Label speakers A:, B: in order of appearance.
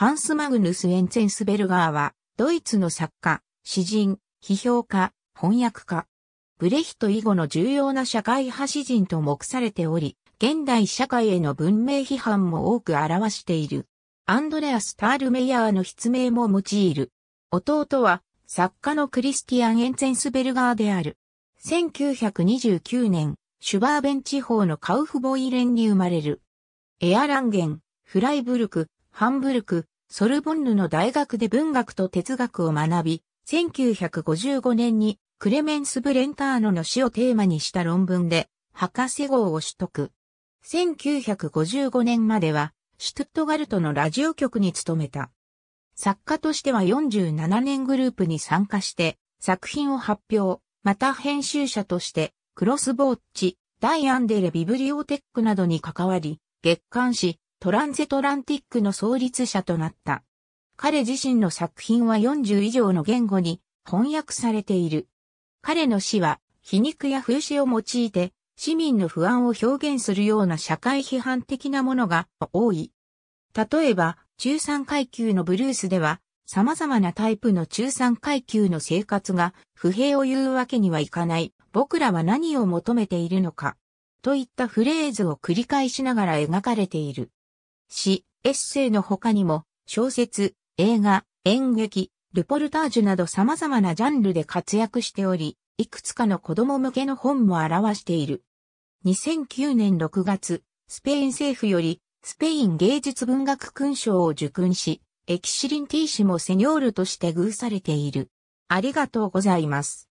A: ハンス・マグヌス・エンツェンスベルガーは、ドイツの作家、詩人、批評家、翻訳家。ブレヒト以後の重要な社会派詩人と目されており、現代社会への文明批判も多く表している。アンドレアス・タールメイヤーの筆名も用いる。弟は、作家のクリスティアン・エンツェンスベルガーである。1929年、シュバーベン地方のカウフボイレンに生まれる。エアランゲン、フライブルク、ハンブルク、ソルボンヌの大学で文学と哲学を学び、1955年にクレメンス・ブレンターノの死をテーマにした論文で博士号を取得。1955年まではシュトゥットガルトのラジオ局に勤めた。作家としては47年グループに参加して作品を発表、また編集者としてクロスボーッチ、ダイアンデレ・ビブリオテックなどに関わり、月刊誌、トランセトランティックの創立者となった。彼自身の作品は40以上の言語に翻訳されている。彼の詩は皮肉や風刺を用いて市民の不安を表現するような社会批判的なものが多い。例えば、中産階級のブルースでは、様々なタイプの中産階級の生活が不平を言うわけにはいかない。僕らは何を求めているのか。といったフレーズを繰り返しながら描かれている。詩、エッセイの他にも、小説、映画、演劇、ルポルタージュなど様々なジャンルで活躍しており、いくつかの子供向けの本も表している。2009年6月、スペイン政府より、スペイン芸術文学勲章を受勲し、エキシリンティー氏もセニョールとして偶されている。ありがとうございま
B: す。